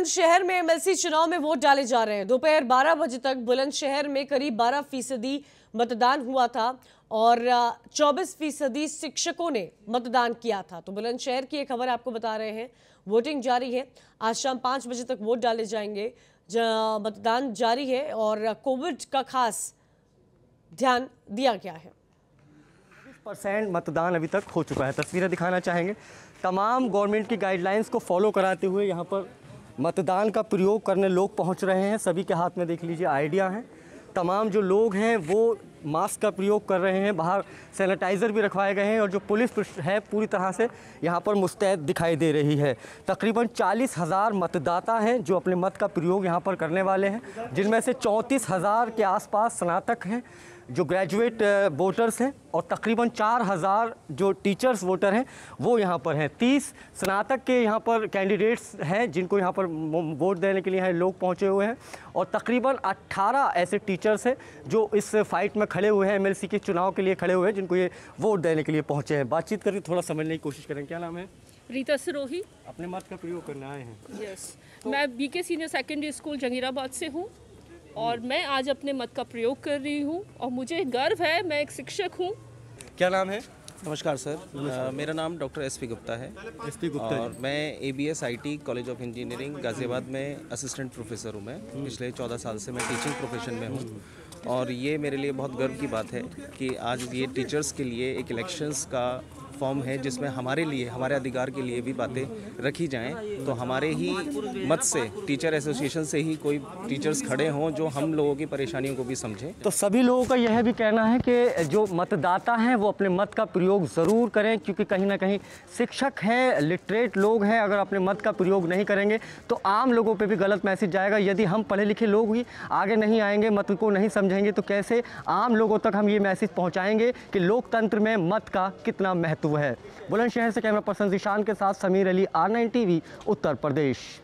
बुलंदशहर में एमएलसी चुनाव में वोट डाले जा रहे हैं दोपहर 12 बजे तक बुलंदशहर में करीब 12 फीसदी मतदान हुआ था और 24 फीसदी शिक्षकों ने मतदान किया था तो बुलंदशहर की एक खबर आपको बता रहे हैं वोटिंग जारी है आज शाम पाँच बजे तक वोट डाले जाएंगे जा, मतदान जारी है और कोविड का खास ध्यान दिया गया है परसेंट मतदान अभी तक हो चुका है तस्वीरें दिखाना चाहेंगे तमाम गवर्नमेंट की गाइडलाइंस को फॉलो कराते हुए यहाँ पर मतदान का प्रयोग करने लोग पहुंच रहे हैं सभी के हाथ में देख लीजिए आइडिया हैं तमाम जो लोग हैं वो मास्क का प्रयोग कर रहे हैं बाहर सैनिटाइज़र भी रखवाए गए हैं और जो पुलिस है पूरी तरह से यहाँ पर मुस्तैद दिखाई दे रही है तकरीबन चालीस हज़ार मतदाता हैं जो अपने मत का प्रयोग यहाँ पर करने वाले हैं जिनमें से चौंतीस हज़ार के आसपास स्नातक हैं जो ग्रेजुएट वोटर्स हैं और तकरीबन चार हज़ार जो टीचर्स वोटर हैं वो यहाँ पर हैं तीस स्नातक के यहाँ पर कैंडिडेट्स हैं जिनको यहाँ पर वोट देने के लिए यहाँ लोग पहुँचे हुए हैं और तकरीबन अट्ठारह ऐसे टीचर्स हैं जो इस फाइट में खड़े हुए हैं एमएलसी के चुनाव के लिए खड़े हुए हैं जिनको ये वोट देने के लिए पहुंचे हैं बातचीत करके थोड़ा समझने की कोशिश करें क्या नाम है रीता सिरोही अपने मत का प्रयोग करने आए हैं यस मैं सीनियर सेकेंडरी स्कूल जंगीराबाद से हूँ और मैं आज अपने मत का प्रयोग कर रही हूँ और मुझे गर्व है मैं एक शिक्षक हूँ क्या नाम है नमस्कार सर नमस्कार। मेरा नाम डॉक्टर एस पी गुप्ता है एस पी गुप्ता और मैं A B S I T college of engineering Ghaziabad में असिस्टेंट प्रोफेसर हूँ मैं हम्म। पिछले चौदह साल से मैं टीचिंग प्रोफेशन में हूँ और ये मेरे लिए बहुत गर्व की बात है कि आज ये टीचर्स के लिए एक इलेक्शंस का प्लेटफॉर्म है जिसमें हमारे लिए हमारे अधिकार के लिए भी बातें रखी जाएं तो हमारे ही मत से टीचर एसोसिएशन से ही कोई टीचर्स खड़े हों जो हम लोगों की परेशानियों को भी समझें तो सभी लोगों का यह भी कहना है कि जो मतदाता हैं वो अपने मत का प्रयोग ज़रूर करें क्योंकि कहीं ना कहीं शिक्षक हैं लिटरेट लोग हैं अगर अपने मत का प्रयोग नहीं करेंगे तो आम लोगों पर भी गलत मैसेज जाएगा यदि हम पढ़े लिखे लोग ही आगे नहीं आएंगे मत को नहीं समझेंगे तो कैसे आम लोगों तक हम ये मैसेज पहुँचाएँगे कि लोकतंत्र में मत का कितना महत्व हुए हैं बुलंदशहर से कैमरा पर्सन जिशान के साथ Sameer Ali R nine TV Uttar प्रदेश